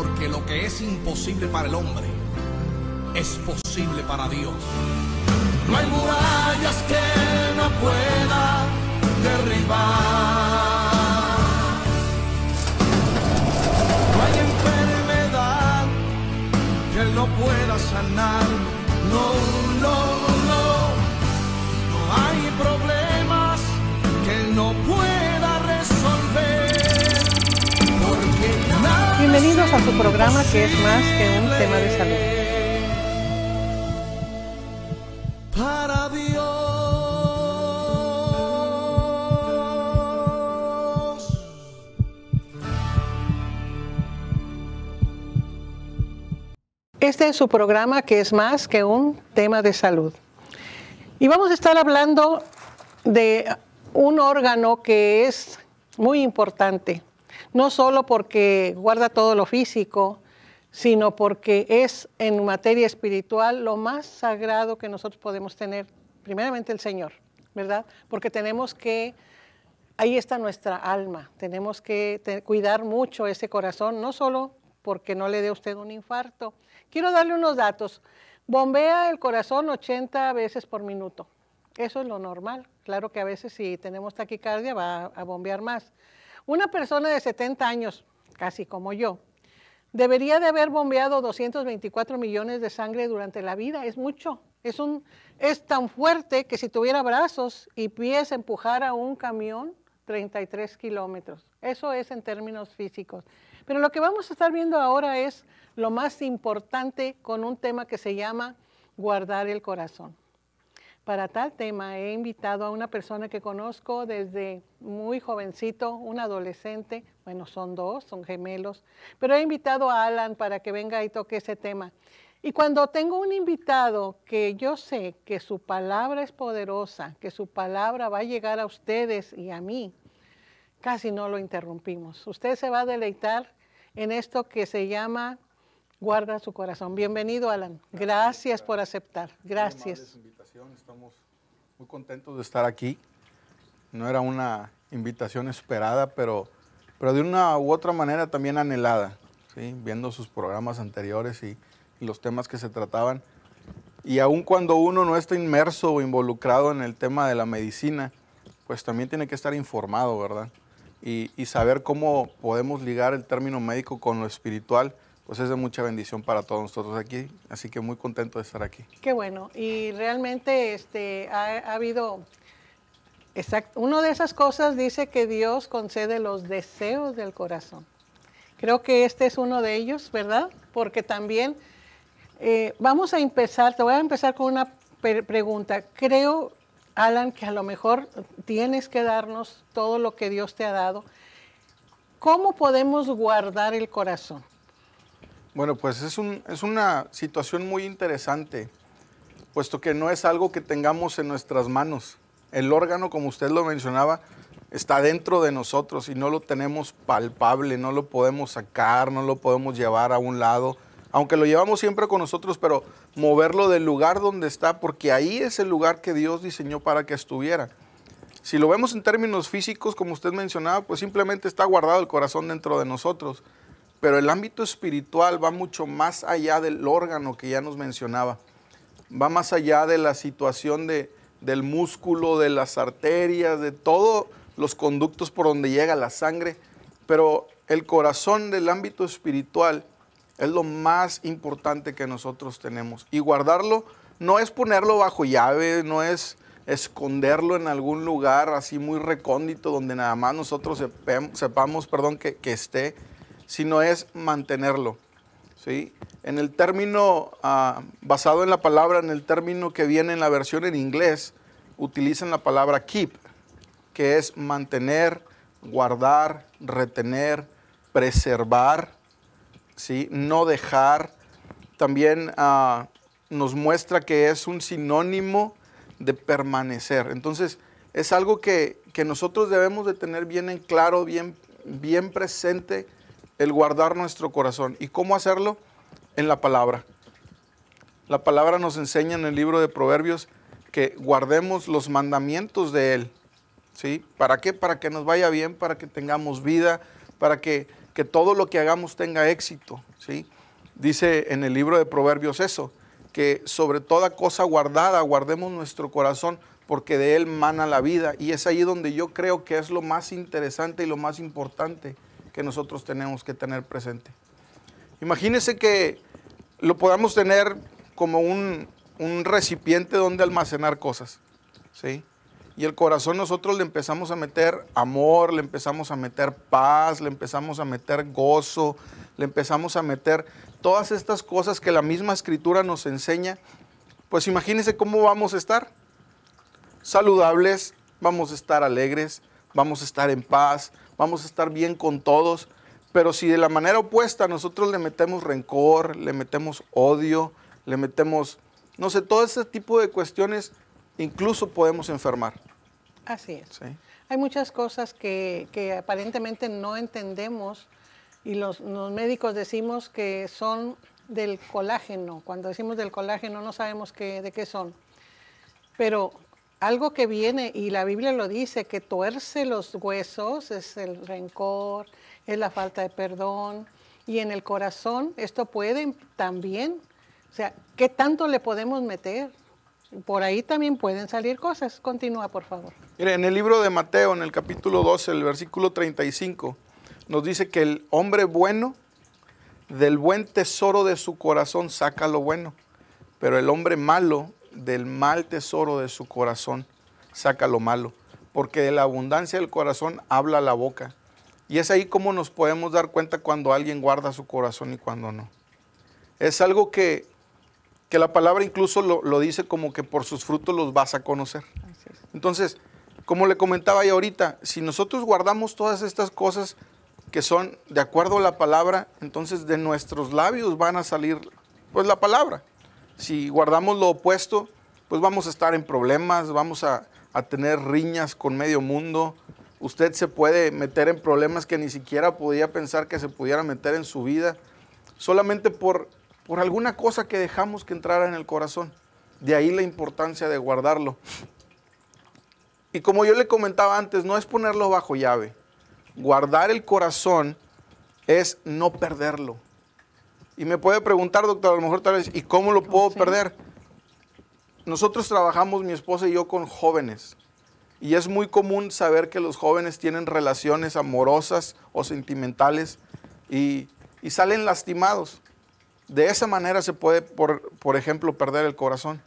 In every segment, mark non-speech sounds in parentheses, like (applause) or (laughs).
porque lo que es imposible para el hombre es posible para Dios. No hay murallas que no pueda derribar. No hay enfermedad que no pueda sanar. No Bienvenidos a su programa que es más que un tema de salud. Este es su programa que es más que un tema de salud. Y vamos a estar hablando de un órgano que es muy importante no solo porque guarda todo lo físico, sino porque es en materia espiritual lo más sagrado que nosotros podemos tener, primeramente el Señor, ¿verdad? Porque tenemos que, ahí está nuestra alma, tenemos que cuidar mucho ese corazón, no solo porque no le dé usted un infarto. Quiero darle unos datos. Bombea el corazón 80 veces por minuto. Eso es lo normal. Claro que a veces si tenemos taquicardia va a bombear más. Una persona de 70 años, casi como yo, debería de haber bombeado 224 millones de sangre durante la vida. Es mucho. Es, tan fuerte que si tuviera brazos y pies empujara un camión 33 kilómetros. Eso es en términos físicos. Pero lo que vamos a estar viendo ahora es lo más importante con un tema que se llama guardar el corazón para tal tema he invitado a una persona que conozco desde muy jovencito, un adolescente, bueno, son dos, son gemelos, pero he invitado a Alan para que venga y toque ese tema. Y cuando tengo un invitado que yo sé que su palabra es poderosa, que su palabra va a llegar a ustedes y a mí, casi no lo interrumpimos. Usted se va a deleitar en esto que se llama Guarda su corazón. Bienvenido, Alan. Gracias por aceptar. Gracias. Estamos muy contentos de estar aquí. No era una invitación esperada, pero, pero de una u otra manera también anhelada, ¿sí? viendo sus programas anteriores y, los temas que se trataban. Y aun cuando uno no está inmerso o involucrado en el tema de la medicina, pues también tiene que estar informado, ¿verdad? y saber cómo podemos ligar el término médico con lo espiritual pues es de mucha bendición para todos nosotros aquí, así que muy contento de estar aquí. Qué bueno, y realmente este, ha, habido, exacto, una de esas cosas dice que Dios concede los deseos del corazón. Creo que este es uno de ellos, ¿verdad? Porque también eh, vamos a empezar, te voy a empezar con una pregunta. Creo, Alan, que a lo mejor tienes que darnos todo lo que Dios te ha dado. ¿Cómo podemos guardar el corazón? Bueno, pues es, una situación muy interesante, puesto que no es algo que tengamos en nuestras manos. El órgano, como usted lo mencionaba, está dentro de nosotros y no lo tenemos palpable, no lo podemos sacar, no lo podemos llevar a un lado, aunque lo llevamos siempre con nosotros, pero moverlo del lugar donde está, porque ahí es el lugar que Dios diseñó para que estuviera. Si lo vemos en términos físicos, como usted mencionaba, pues simplemente está guardado el corazón dentro de nosotros. Pero el ámbito espiritual va mucho más allá del órgano que ya nos mencionaba. Va más allá de la situación de, del músculo, de las arterias, de todos los conductos por donde llega la sangre. Pero el corazón del ámbito espiritual es lo más importante que nosotros tenemos. Y guardarlo no es ponerlo bajo llave, no es esconderlo en algún lugar así muy recóndito donde nada más nosotros sepamos, perdón, que esté sino es mantenerlo. ¿sí? En el término, ah, basado en la palabra, en el término que viene en la versión en inglés, utilizan la palabra keep, que es mantener, guardar, retener, preservar, ¿sí? no dejar. También ah, nos muestra que es un sinónimo de permanecer. Entonces, es algo que, que nosotros debemos de tener bien en claro, bien, bien presente el guardar nuestro corazón. ¿Y cómo hacerlo? En la palabra. La palabra nos enseña en el libro de Proverbios que guardemos los mandamientos de Él. ¿Sí? ¿Para qué? Para que nos vaya bien, para que tengamos vida, para que, todo lo que hagamos tenga éxito. ¿Sí? Dice en el libro de Proverbios eso, que sobre toda cosa guardada guardemos nuestro corazón porque de él mana la vida. Y es ahí donde yo creo que es lo más interesante y lo más importante que nosotros tenemos que tener presente. Imagínese que lo podamos tener como un, un recipiente donde almacenar cosas, ¿sí? Y el corazón nosotros le empezamos a meter amor, le empezamos a meter paz, le empezamos a meter gozo, le empezamos a meter todas estas cosas que la misma escritura nos enseña. Pues imagínense cómo vamos a estar. Saludables, vamos a estar alegres, vamos a estar en paz, vamos a estar bien con todos. Pero si de la manera opuesta nosotros le metemos rencor, le metemos odio, le metemos, no sé, todo ese tipo de cuestiones, incluso podemos enfermar. Así es. Hay muchas cosas que, aparentemente no entendemos y los, los médicos decimos que son del colágeno. Cuando decimos del colágeno no sabemos qué, de qué son. Pero algo que viene, y la Biblia lo dice, que tuerce los huesos, es el rencor, es la falta de perdón, y en el corazón esto puede también, o sea, ¿qué tanto le podemos meter? Por ahí también pueden salir cosas. Continúa, por favor. Mire, en el libro de Mateo, en el capítulo 12, el versículo 35, nos dice que el hombre bueno del buen tesoro de su corazón saca lo bueno, pero el hombre malo del mal tesoro de su corazón saca lo malo, porque de la abundancia del corazón habla la boca. Y es ahí como nos podemos dar cuenta cuando alguien guarda su corazón y cuando no. Es algo que, la palabra incluso lo, lo, dice como que por sus frutos los vas a conocer. Entonces, como le comentaba ya ahorita, si nosotros guardamos todas estas cosas que son de acuerdo a la palabra, entonces de nuestros labios van a salir pues la palabra si guardamos lo opuesto, pues vamos a estar en problemas, vamos a, tener riñas con medio mundo. Usted se puede meter en problemas que ni siquiera podía pensar que se pudiera meter en su vida, solamente por, por alguna cosa que dejamos que entrara en el corazón. De ahí la importancia de guardarlo. Y como yo le comentaba antes, no es ponerlo bajo llave. Guardar el corazón es no perderlo. Y me puede preguntar, doctor, a lo mejor tal vez, ¿y cómo lo puedo perder? Nosotros trabajamos, mi esposa y yo, con jóvenes. Y es muy común saber que los jóvenes tienen relaciones amorosas o sentimentales y, salen lastimados. De esa manera se puede, por ejemplo, perder el corazón.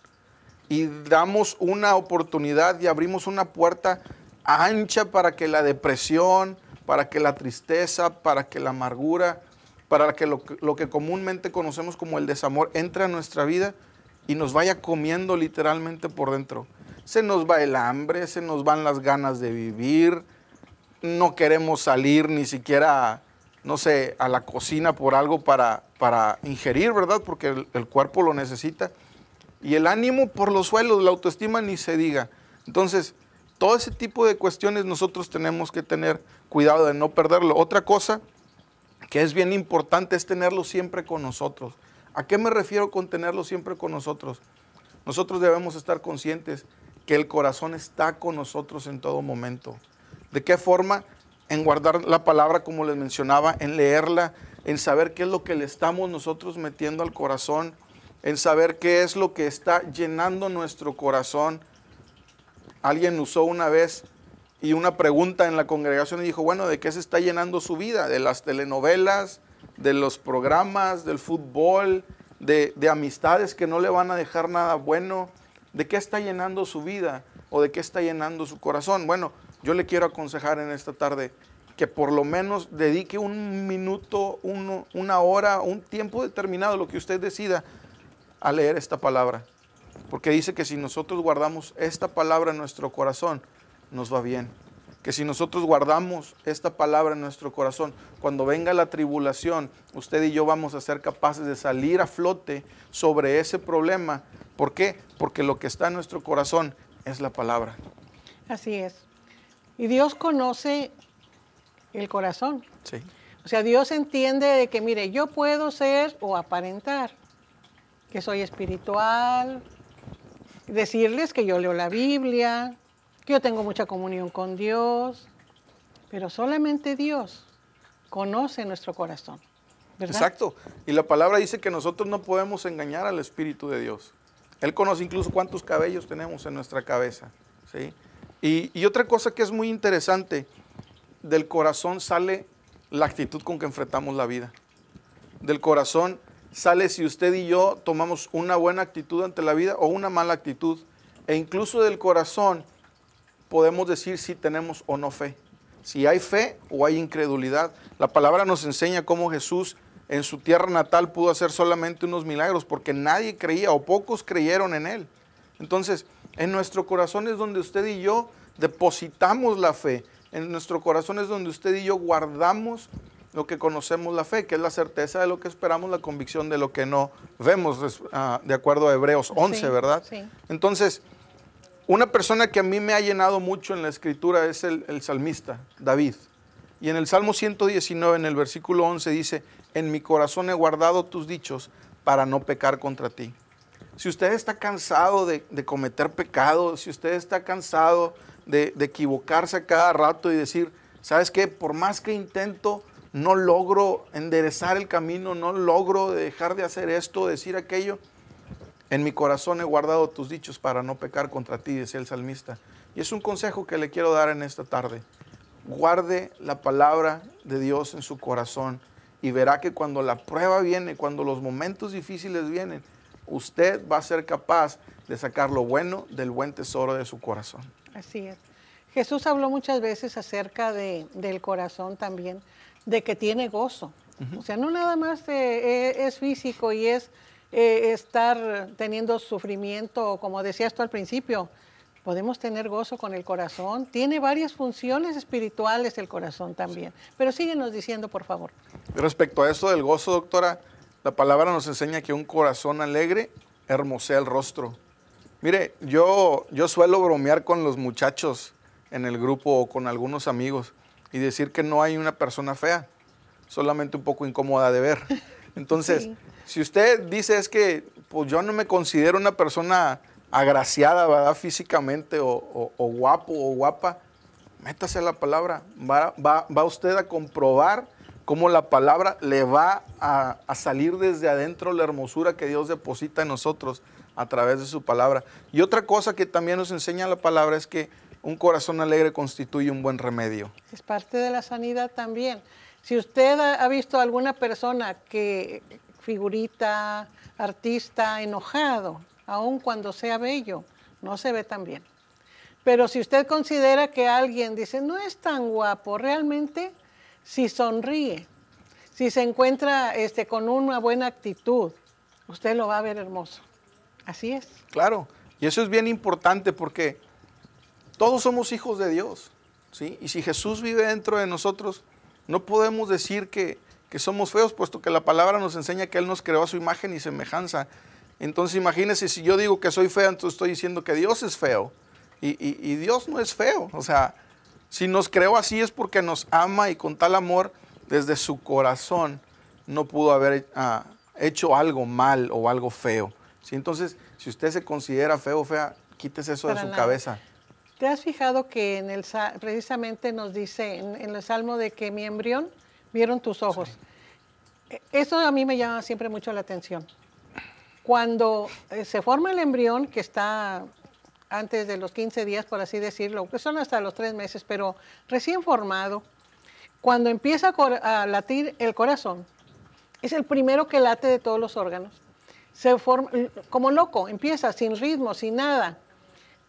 Y damos una oportunidad y abrimos una puerta ancha para que la depresión, para que la tristeza, para que la amargura, para que lo, que comúnmente conocemos como el desamor entre a nuestra vida y nos vaya comiendo literalmente por dentro. Se nos va el hambre, se nos van las ganas de vivir, no queremos salir ni siquiera, no sé, a la cocina por algo para, para ingerir, ¿verdad? Porque el, el cuerpo lo necesita. Y el ánimo por los suelos, la autoestima ni se diga. Entonces, todo ese tipo de cuestiones nosotros tenemos que tener cuidado de no perderlo. Otra cosa que es bien importante es tenerlo siempre con nosotros. ¿A qué me refiero con tenerlo siempre con nosotros? Nosotros debemos estar conscientes que el corazón está con nosotros en todo momento. ¿De qué forma? En guardar la palabra, como les mencionaba, en leerla, en saber qué es lo que le estamos nosotros metiendo al corazón, en saber qué es lo que está llenando nuestro corazón. Alguien usó una vez y una pregunta en la congregación y dijo, bueno, ¿de qué se está llenando su vida? De las telenovelas, de los programas, del fútbol, de, amistades que no le van a dejar nada bueno. ¿De qué está llenando su vida o de qué está llenando su corazón? Bueno, yo le quiero aconsejar en esta tarde que por lo menos dedique un minuto, una hora, un tiempo determinado, lo que usted decida, a leer esta palabra. Porque dice que si nosotros guardamos esta palabra en nuestro corazón, nos va bien. Que si nosotros guardamos esta palabra en nuestro corazón, cuando venga la tribulación, usted y yo vamos a ser capaces de salir a flote sobre ese problema. ¿Por qué? Porque lo que está en nuestro corazón es la palabra. Así es. Y Dios conoce el corazón. Sí. O sea, Dios entiende de que, mire, yo puedo ser o aparentar que soy espiritual, decirles que yo leo la Biblia, yo tengo mucha comunión con Dios, pero solamente Dios conoce nuestro corazón. ¿verdad? Exacto. Y la palabra dice que nosotros no podemos engañar al Espíritu de Dios. Él conoce incluso cuántos cabellos tenemos en nuestra cabeza. ¿sí? Y, y otra cosa que es muy interesante, del corazón sale la actitud con que enfrentamos la vida. Del corazón sale si usted y yo tomamos una buena actitud ante la vida o una mala actitud. E incluso del corazón podemos decir si tenemos o no fe, si hay fe o hay incredulidad. La palabra nos enseña cómo Jesús en su tierra natal pudo hacer solamente unos milagros porque nadie creía o pocos creyeron en él. Entonces, en nuestro corazón es donde usted y yo depositamos la fe. En nuestro corazón es donde usted y yo guardamos lo que conocemos la fe, que es la certeza de lo que esperamos, la convicción de lo que no vemos, ah, de acuerdo a Hebreos 11, ¿verdad? Entonces, una persona que a mí me ha llenado mucho en la escritura es el, salmista, David. Y en el Salmo 119, en el versículo 11, dice, en mi corazón he guardado tus dichos para no pecar contra ti. Si usted está cansado de, cometer pecado, si usted está cansado de, equivocarse cada rato y decir, ¿sabes qué? Por más que intento, no logro enderezar el camino, no logro dejar de hacer esto, decir aquello. En mi corazón he guardado tus dichos para no pecar contra ti, decía el salmista. Y es un consejo que le quiero dar en esta tarde. Guarde la palabra de Dios en su corazón y verá que cuando la prueba viene, cuando los momentos difíciles vienen, usted va a ser capaz de sacar lo bueno del buen tesoro de su corazón. Así es. Jesús habló muchas veces acerca del corazón también, de que tiene gozo. O sea, no nada más eh, eh, es físico y es eh, estar teniendo sufrimiento, como decías tú al principio, podemos tener gozo con el corazón. Tiene varias funciones espirituales el corazón también. Pero síguenos diciendo, por favor. Respecto a eso del gozo, doctora, la palabra nos enseña que un corazón alegre hermosea el rostro. Mire, yo, yo suelo bromear con los muchachos en el grupo o con algunos amigos y decir que no hay una persona fea, solamente un poco incómoda de ver. (laughs) Entonces, si usted dice es que pues, yo no me considero una persona agraciada, ¿verdad? Físicamente o, guapo o guapa, métase la palabra. Va, usted a comprobar cómo la palabra le va a, a, salir desde adentro la hermosura que Dios deposita en nosotros a través de su palabra. Y otra cosa que también nos enseña la palabra es que un corazón alegre constituye un buen remedio. Es parte de la sanidad también. Si usted ha visto a alguna persona que, figurita, artista enojado, aun cuando sea bello, no se ve tan bien. Pero si usted considera que alguien dice, no es tan guapo, realmente si sonríe, si se encuentra este, con una buena actitud, usted lo va a ver hermoso. Así es. Claro, y eso es bien importante porque todos somos hijos de Dios, ¿sí? Y si Jesús vive dentro de nosotros, no podemos decir que, que somos feos, puesto que la palabra nos enseña que Él nos creó a su imagen y semejanza. Entonces imagínense, si yo digo que soy feo, entonces estoy diciendo que Dios es feo. Y, Dios no es feo. O sea, si nos creó así es porque nos ama y con tal amor desde su corazón no pudo haber ah, hecho algo mal o algo feo. ¿Sí? Entonces, si usted se considera feo o fea, quítese eso de su cabeza. ¿Te has fijado que en el, precisamente nos dice en el Salmo de que mi embrión vieron tus ojos. E, eso a mí me llama siempre mucho la atención. Cuando eh, se forma el embrión, que está antes de los 15 días, por así decirlo, que son hasta los tres meses, pero recién formado, cuando empieza a, latir el corazón, es el primero que late de todos los órganos. Se forma como loco, empieza sin ritmo, sin nada.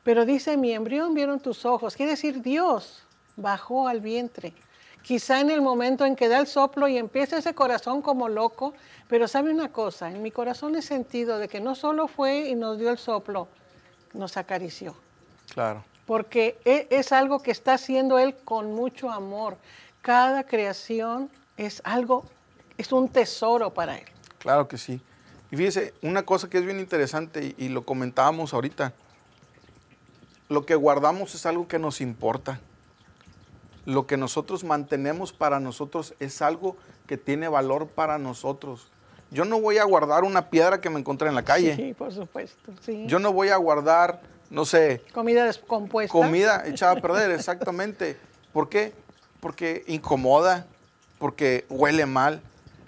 Pero dice, mi embrión vieron tus ojos. Quiere decir, Dios bajó al vientre quizá en el momento en que da el soplo y empieza ese corazón como loco, pero sabe una cosa, en mi corazón he sentido de que no solo fue y nos dio el soplo, nos acarició. Claro. Porque e, es algo que está haciendo Él con mucho amor. Cada creación es algo, es un tesoro para Él. Claro que sí. Y fíjese, una cosa que es bien interesante y, lo comentábamos ahorita, lo que guardamos es algo que nos importa lo que nosotros mantenemos para nosotros es algo que tiene valor para nosotros. Yo no voy a guardar una piedra que me encontré en la calle. Sí, por supuesto. Yo no voy a guardar, no sé. Comida descompuesta. Comida (laughs) echada a perder, exactamente. ¿Por qué? Porque incomoda, porque huele mal.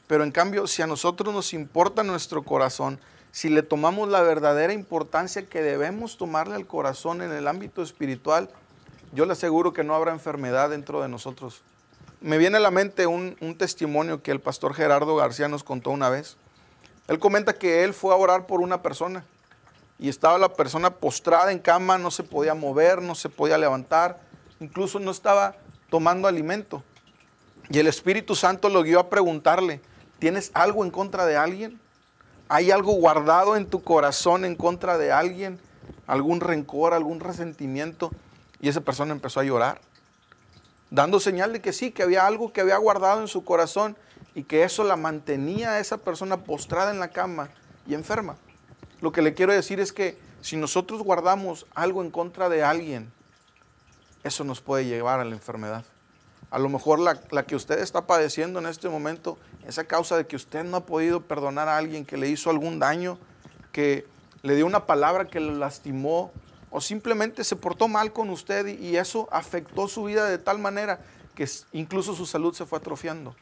Pero en cambio, si a nosotros nos importa nuestro corazón, si le tomamos la verdadera importancia que debemos tomarle al corazón en el ámbito espiritual, yo le aseguro que no habrá enfermedad dentro de nosotros. Me viene a la mente un, testimonio que el pastor Gerardo García nos contó una vez. Él comenta que él fue a orar por una persona y estaba la persona postrada en cama, no se podía mover, no se podía levantar, incluso no estaba tomando alimento. Y el Espíritu Santo lo guió a preguntarle, ¿tienes algo en contra de alguien? ¿Hay algo guardado en tu corazón en contra de alguien? ¿Algún rencor, algún resentimiento? Y esa persona empezó a llorar, dando señal de que sí, que había algo que había guardado en su corazón y que eso la mantenía a esa persona postrada en la cama y enferma. Lo que le quiero decir es que si nosotros guardamos algo en contra de alguien, eso nos puede llevar a la enfermedad. A lo mejor la, que usted está padeciendo en este momento es a causa de que usted no ha podido perdonar a alguien que le hizo algún daño, que le dio una palabra que lo lastimó, o simplemente se portó mal con usted y eso afectó su vida de tal manera que incluso su salud se fue atrofiando.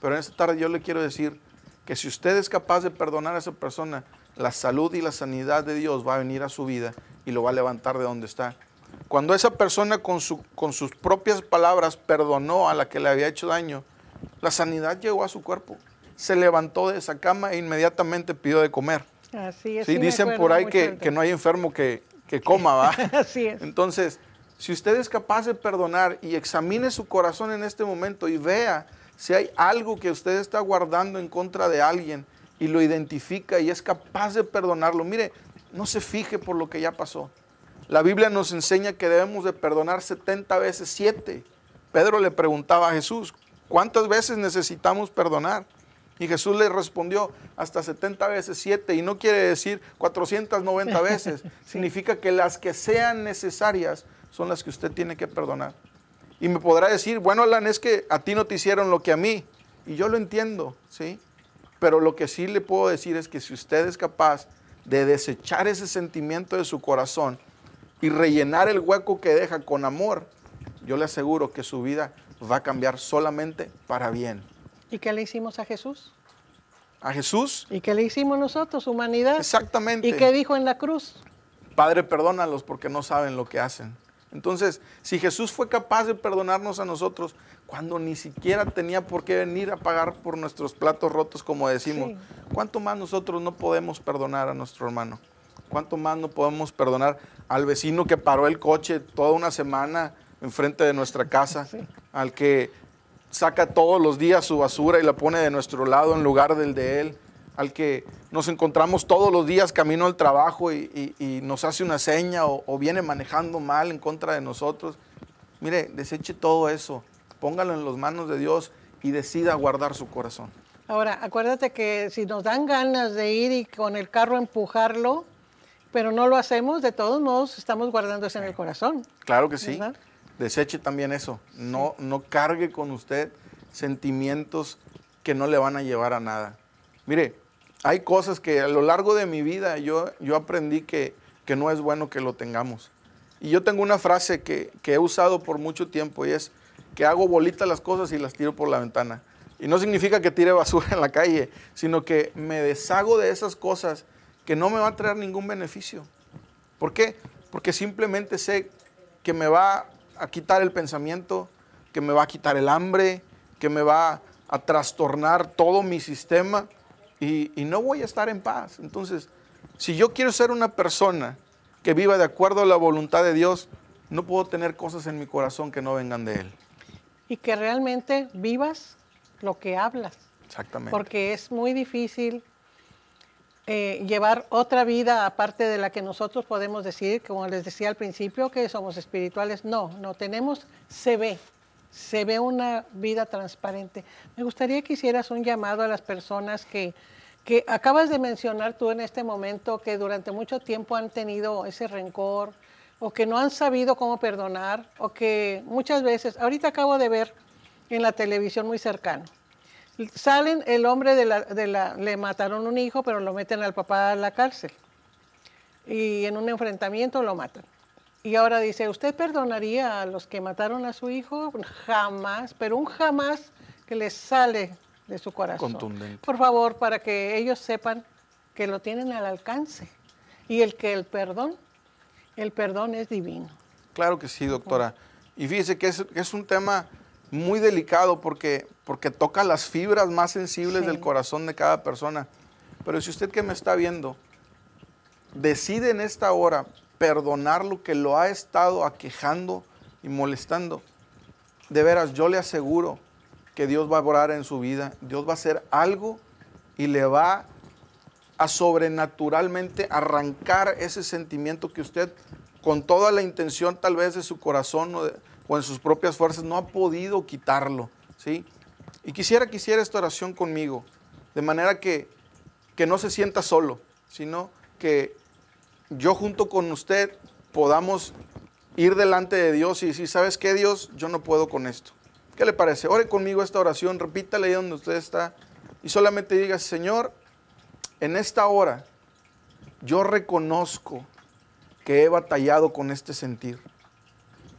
Pero en esta tarde yo le quiero decir que si usted es capaz de perdonar a esa persona, la salud y la sanidad de Dios va a venir a su vida y lo va a levantar de donde está. Cuando esa persona con, con sus propias palabras perdonó a la que le había hecho daño, la sanidad llegó a su cuerpo. Se levantó de esa cama e inmediatamente pidió de comer. Así es. dicen por ahí que, no hay enfermo que, que coma, ¿va? (laughs) Así es. Entonces, si usted es capaz de perdonar y examine su corazón en este momento y vea si hay algo que usted está guardando en contra de alguien y lo identifica y es capaz de perdonarlo, mire, no se fije por lo que ya pasó. La Biblia nos enseña que debemos de perdonar 70 veces 7. Pedro le preguntaba a Jesús, ¿cuántas veces necesitamos perdonar? Y Jesús le respondió hasta 70 veces 7 y no quiere decir 490 veces. (laughs) Significa que las que sean necesarias son las que usted tiene que perdonar. Y me podrá decir, bueno, Alan, es que a ti no te hicieron lo que a mí. Y yo lo entiendo, ¿sí? Pero lo que sí le puedo decir es que si usted es capaz de desechar ese sentimiento de su corazón y rellenar el hueco que deja con amor, yo le aseguro que su vida va a cambiar solamente para bien. ¿Y qué le hicimos a Jesús? A Jesús. ¿Y qué le hicimos nosotros, humanidad? Exactamente. ¿Y qué dijo en la cruz? Padre, perdónalos porque no saben lo que hacen. Entonces, si Jesús fue capaz de perdonarnos a nosotros cuando ni siquiera tenía por qué venir a pagar por nuestros platos rotos, como decimos, ¿cuánto más nosotros no podemos perdonar a nuestro hermano? ¿Cuánto más no podemos perdonar al vecino que paró el coche toda una semana enfrente de nuestra casa? Al que saca todos los días su basura y la pone de nuestro lado en lugar del de Él, al que nos encontramos todos los días camino al trabajo y, nos hace una seña o, viene manejando mal en contra de nosotros. Mire, deseche todo eso, póngalo en las manos de Dios y decida guardar su corazón. Ahora, acuérdate que si nos dan ganas de ir y con el carro empujarlo, pero no lo hacemos, de todos modos estamos guardando en el corazón. Claro que sí deseche también eso. No, no cargue con usted sentimientos que no le van a llevar a nada. Mire, hay cosas que a lo largo de mi vida yo, yo aprendí que, que no es bueno que lo tengamos. Y yo tengo una frase que, que he usado por mucho tiempo y es que hago bolitas las cosas y las tiro por la ventana. Y no significa que tire basura (laughs) en la calle, sino que me deshago de esas cosas que no me va a traer ningún beneficio. ¿Por qué? Porque simplemente sé que me va a quitar el pensamiento, que me va a quitar el hambre, que me va a trastornar todo mi sistema y, no voy a estar en paz. Entonces, si yo quiero ser una persona que viva de acuerdo a la voluntad de Dios, no puedo tener cosas en mi corazón que no vengan de Él. Y que realmente vivas lo que hablas. Exactamente. Porque es muy difícil eh, llevar otra vida aparte de la que nosotros podemos decir, como les decía al principio, que somos espirituales. No, no tenemos, se ve, se ve una vida transparente. Me gustaría que hicieras un llamado a las personas que, que acabas de mencionar tú en este momento, que durante mucho tiempo han tenido ese rencor o que no han sabido cómo perdonar o que muchas veces, ahorita acabo de ver en la televisión muy cercano, Salen, el hombre de la, le mataron un hijo, pero lo meten al papá a la cárcel. Y en un enfrentamiento lo matan. Y ahora dice, ¿usted perdonaría a los que mataron a su hijo? Jamás, pero un jamás que les sale de su corazón. Contundente. Por favor, para que ellos sepan que lo tienen al alcance. Y el que el perdón, el perdón es divino. Claro que sí, doctora. Y fíjese que es, que es un tema muy delicado porque, porque toca las fibras más sensibles del corazón de cada persona. Pero si usted que me está viendo decide en esta hora perdonar lo que lo ha estado aquejando y molestando, de veras yo le aseguro que Dios va a orar en su vida, Dios va a hacer algo y le va a sobrenaturalmente arrancar ese sentimiento que usted con toda la intención tal vez de su corazón o o en sus propias fuerzas no ha podido quitarlo, ¿sí? Y quisiera quisiera esta oración conmigo, de manera que, que no se sienta solo, sino que yo junto con usted podamos ir delante de Dios y decir, ¿sabes qué Dios? Yo no puedo con esto. ¿Qué le parece? Ore conmigo esta oración, repítale ahí donde usted está y solamente diga, Señor, en esta hora yo reconozco que he batallado con este sentir.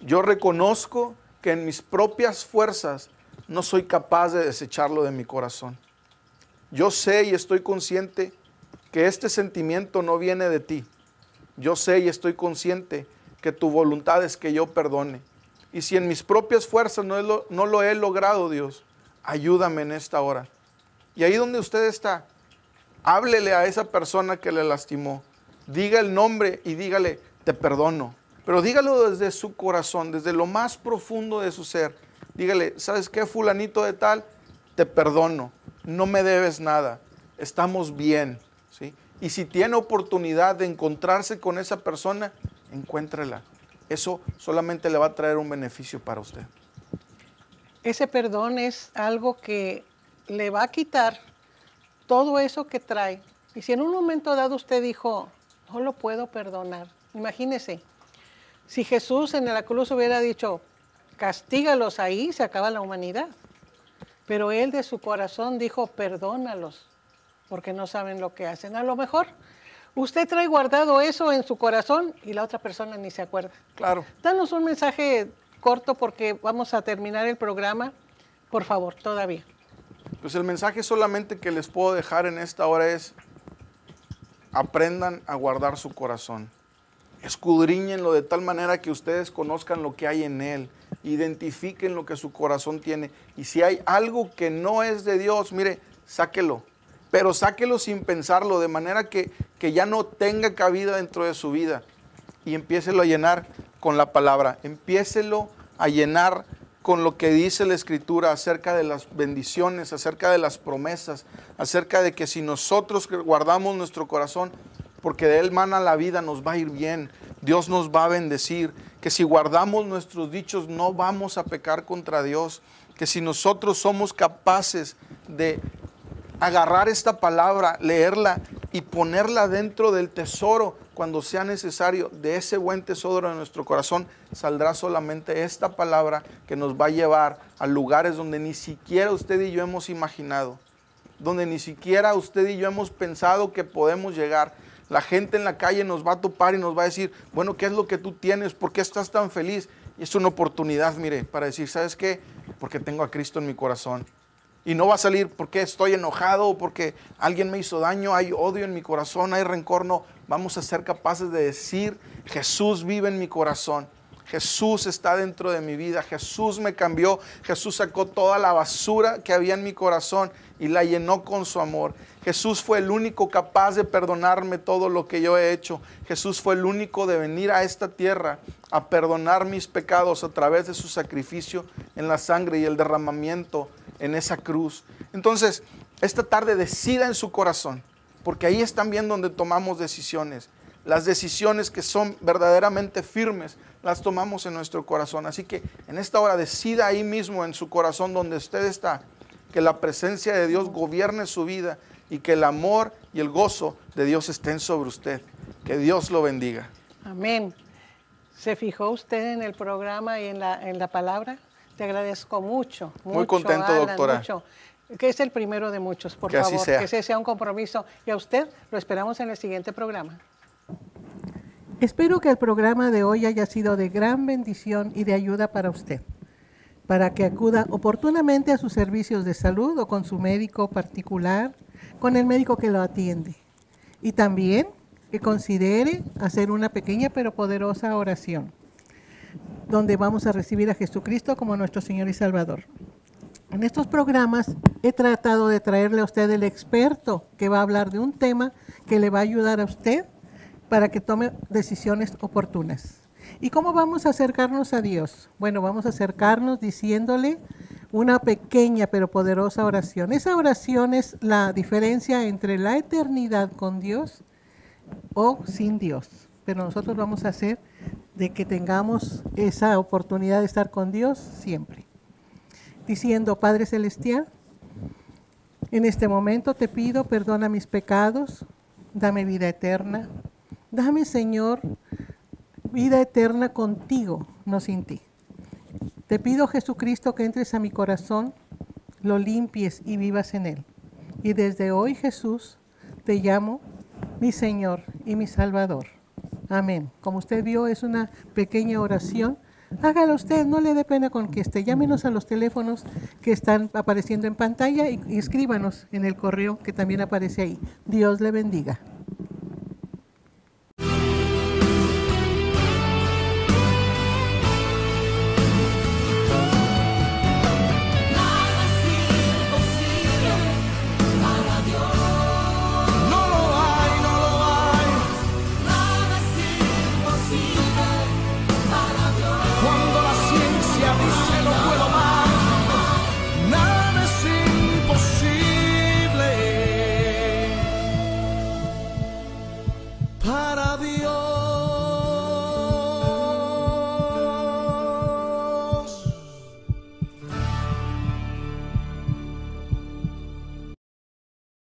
Yo reconozco que en mis propias fuerzas no soy capaz de desecharlo de mi corazón. Yo sé y estoy consciente que este sentimiento no viene de ti. Yo sé y estoy consciente que tu voluntad es que yo perdone. Y si en mis propias fuerzas no lo, no lo he logrado, Dios, ayúdame en esta hora. Y ahí donde usted está, háblele a esa persona que le lastimó. Diga el nombre y dígale, te perdono. Pero dígalo desde su corazón, desde lo más profundo de su ser. Dígale, ¿sabes qué, fulanito de tal? Te perdono, no me debes nada, estamos bien. ¿sí? Y si tiene oportunidad de encontrarse con esa persona, encuéntrela. Eso solamente le va a traer un beneficio para usted. Ese perdón es algo que le va a quitar todo eso que trae. Y si en un momento dado usted dijo, no lo puedo perdonar, imagínese, si Jesús en la cruz hubiera dicho, castígalos ahí, se acaba la humanidad. Pero él de su corazón dijo, perdónalos, porque no saben lo que hacen. A lo mejor usted trae guardado eso en su corazón y la otra persona ni se acuerda. Claro. Danos un mensaje corto porque vamos a terminar el programa, por favor, todavía. Pues el mensaje solamente que les puedo dejar en esta hora es, aprendan a guardar su corazón escudriñenlo de tal manera que ustedes conozcan lo que hay en él, identifiquen lo que su corazón tiene. Y si hay algo que no es de Dios, mire, sáquelo, pero sáquelo sin pensarlo, de manera que, que ya no tenga cabida dentro de su vida. Y empiécelo a llenar con la palabra, empiécelo a llenar con lo que dice la escritura acerca de las bendiciones, acerca de las promesas, acerca de que si nosotros guardamos nuestro corazón, porque de él mana la vida, nos va a ir bien, Dios nos va a bendecir, que si guardamos nuestros dichos no vamos a pecar contra Dios, que si nosotros somos capaces de agarrar esta palabra, leerla y ponerla dentro del tesoro cuando sea necesario, de ese buen tesoro de nuestro corazón saldrá solamente esta palabra que nos va a llevar a lugares donde ni siquiera usted y yo hemos imaginado, donde ni siquiera usted y yo hemos pensado que podemos llegar la gente en la calle nos va a topar y nos va a decir, bueno, ¿qué es lo que tú tienes? ¿Por qué estás tan feliz? Y es una oportunidad, mire, para decir, ¿sabes qué? Porque tengo a Cristo en mi corazón. Y no va a salir porque estoy enojado, o porque alguien me hizo daño, hay odio en mi corazón, hay rencor. No, vamos a ser capaces de decir, Jesús vive en mi corazón. Jesús está dentro de mi vida, Jesús me cambió, Jesús sacó toda la basura que había en mi corazón y la llenó con su amor. Jesús fue el único capaz de perdonarme todo lo que yo he hecho. Jesús fue el único de venir a esta tierra a perdonar mis pecados a través de su sacrificio en la sangre y el derramamiento en esa cruz. Entonces, esta tarde decida en su corazón, porque ahí es también donde tomamos decisiones. Las decisiones que son verdaderamente firmes las tomamos en nuestro corazón. Así que en esta hora decida ahí mismo, en su corazón, donde usted está, que la presencia de Dios gobierne su vida y que el amor y el gozo de Dios estén sobre usted. Que Dios lo bendiga. Amén. ¿Se fijó usted en el programa y en la, palabra? Te agradezco mucho. Muy contento, doctora. Mucho que es el primero de muchos, por favor, que ese sea un compromiso. Y a usted lo esperamos en el siguiente programa. Espero que el programa de hoy haya sido de gran bendición y de ayuda para usted, para que acuda oportunamente a sus servicios de salud o con su médico particular, con el médico que lo atiende. Y también que considere hacer una pequeña pero poderosa oración, donde vamos a recibir a Jesucristo como nuestro Señor y Salvador. En estos programas he tratado de traerle a usted el experto que va a hablar de un tema que le va a ayudar a usted para que tome decisiones oportunas. ¿Y cómo vamos a acercarnos a Dios? Bueno, vamos a acercarnos diciéndole una pequeña pero poderosa oración. Esa oración es la diferencia entre la eternidad con Dios o sin Dios. Pero nosotros vamos a hacer de que tengamos esa oportunidad de estar con Dios siempre. Diciendo, Padre Celestial, en este momento te pido perdona mis pecados, dame vida eterna, Dame, Señor, vida eterna contigo, no sin ti. Te pido, Jesucristo, que entres a mi corazón, lo limpies y vivas en él. Y desde hoy, Jesús, te llamo mi Señor y mi Salvador. Amén. Como usted vio, es una pequeña oración. Hágalo usted, no le dé pena con que esté. Llámenos a los teléfonos que están apareciendo en pantalla y escríbanos en el correo que también aparece ahí. Dios le bendiga.